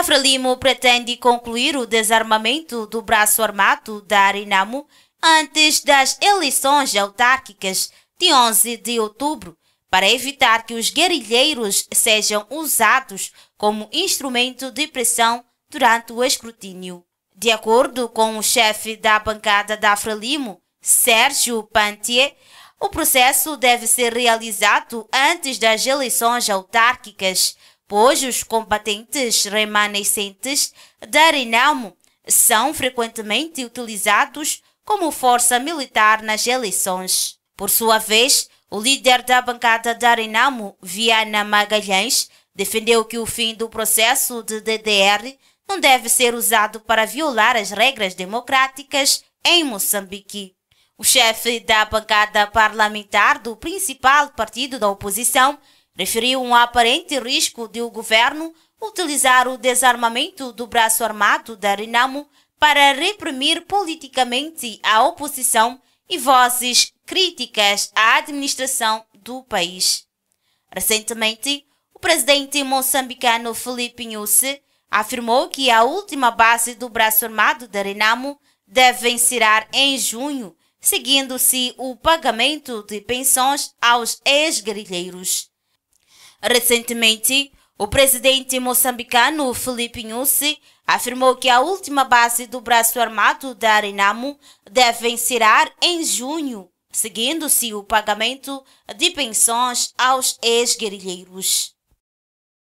A Frelimo pretende concluir o desarmamento do braço armado da Arinamo antes das eleições autárquicas de 11 de outubro, para evitar que os guerrilheiros sejam usados como instrumento de pressão durante o escrutínio. De acordo com o chefe da bancada da Frelimo, Sérgio Pantier, o processo deve ser realizado antes das eleições autárquicas, pois os combatentes remanescentes da Renamo são frequentemente utilizados como força militar nas eleições. Por sua vez, o líder da bancada da Renamo, Viana Magalhães, defendeu que o fim do processo de DDR não deve ser usado para violar as regras democráticas em Moçambique. O chefe da bancada parlamentar do principal partido da oposição referiu um aparente risco de o governo utilizar o desarmamento do braço armado da Renamo para reprimir politicamente a oposição e vozes críticas à administração do país. Recentemente, o presidente moçambicano Felipe Nhusse afirmou que a última base do braço armado da Renamo deve encerrar em junho, seguindo-se o pagamento de pensões aos ex-guerrilheiros. Recentemente, o presidente moçambicano Felipe Nussi afirmou que a última base do braço armado da Arenamo deve encerrar em junho, seguindo-se o pagamento de pensões aos ex-guerrilheiros.